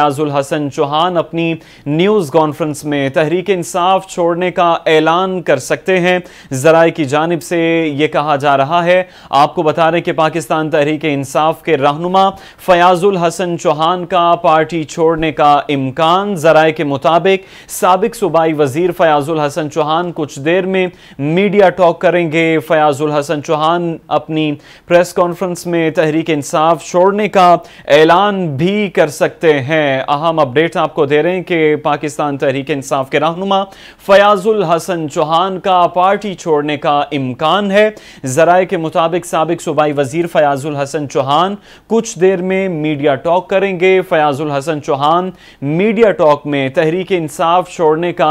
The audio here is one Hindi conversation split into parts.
याजुल हसन चौहान अपनी न्यूज़ कॉन्फ्रेंस में तहरीक इंसाफ छोड़ने का ऐलान कर सकते हैं जराए की जानब से ये कहा जा रहा है आपको बता रहे कि पाकिस्तान तहरीक इंसाफ के रहनुमा फयाजुल हसन चौहान का पार्टी छोड़ने का इम्कान जराए के मुताबिक सबक सूबाई वजीर फयाजुल हसन चौहान कुछ देर में मीडिया टॉक करेंगे फयाजुल हसन चौहान अपनी प्रेस कॉन्फ्रेंस में तहरीक इंसाफ छोड़ने का ऐलान भी कर सकते हैं हैं अहम अपडेट आपको दे रहे हैं कि पाकिस्तान तहरीक इंसाफ के रहनुमा फयाजुल हसन चौहान का पार्टी छोड़ने का इम्कान है जराए के मुताबिक सबक सूबाई वजीर फयाजुल हसन चौहान कुछ देर में मीडिया टॉक करेंगे फयाजुल हसन चौहान मीडिया टॉक में तहरीक इंसाफ छोड़ने का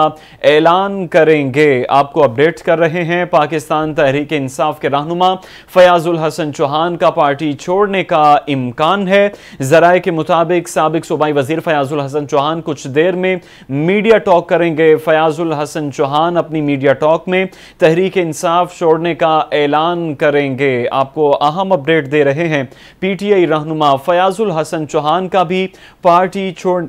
ऐलान करेंगे आपको अपडेट कर रहे हैं पाकिस्तान तहरीक इंसाफ के रहनुमा फयाजुल हसन चौहान का पार्टी छोड़ने का इम्कान है जराए के मुताबिक सबक सूबाई वजीर फयाजुल हसन चौहान कुछ देर में मीडिया टॉक करेंगे फयाजुल हसन चौहान अपनी मीडिया टॉक में तहरीक इंसाफ छोड़ने का ऐलान करेंगे आपको अहम अपडेट दे रहे हैं पीटीआई रहनुमा फयाजुल हसन चौहान का भी पार्टी छोड़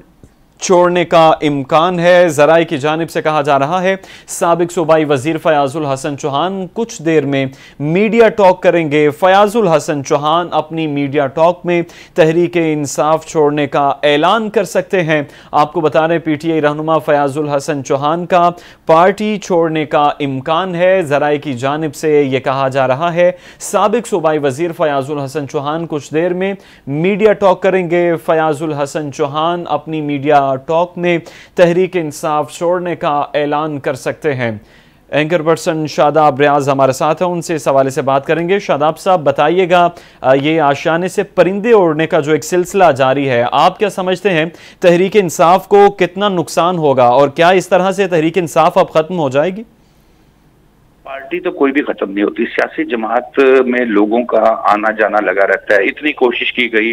छोड़ने का इम्कान है जराए की जानब से कहा जा रहा है सबक सूबाई वजीर फयाजुल हसन चौहान कुछ देर में मीडिया टॉक करेंगे फयाजुल हसन चौहान अपनी मीडिया टॉक में तहरीक इंसाफ छोड़ने का ऐलान कर सकते हैं आपको बता रहे पी टी आई रहनुमा फयाजुल हसन चौहान का पार्टी छोड़ने का इम्कान है जराए की जानब से ये कहा जा रहा है सबक सूबाई वजीर फयाजुल हसन चौहान कुछ देर में मीडिया टॉक करेंगे फयाजुल हसन चौहान अपनी मीडिया टॉक में तहरीक इंसाफ छोड़ने का ऐलान कर सकते हैं एंकर पर्सन शादाब रियाज हमारे साथ हैं उनसे इस हवाले से बात करेंगे शादाब साहब बताइएगा ये आशियाने से परिंदे उड़ने का जो एक सिलसिला जारी है आप क्या समझते हैं तहरीक इंसाफ को कितना नुकसान होगा और क्या इस तरह से तहरीक इंसाफ अब ख़त्म हो जाएगी पार्टी तो कोई भी खत्म नहीं होती सियासी जमात में लोगों का आना जाना लगा रहता है इतनी कोशिश की गई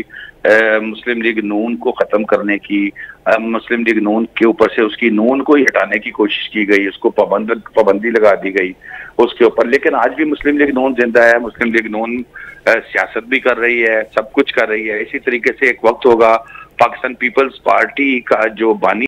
मुस्लिम लीग नून को खत्म करने की मुस्लिम लीग नून के ऊपर से उसकी नून को ही हटाने की कोशिश की गई उसको पाबंद पाबंदी लगा दी गई उसके ऊपर लेकिन आज भी मुस्लिम लीग नून जिंदा है मुस्लिम लीग नून सियासत भी कर रही है सब कुछ कर रही है इसी तरीके से एक वक्त होगा पाकिस्तान पीपल्स पार्टी का जो बानी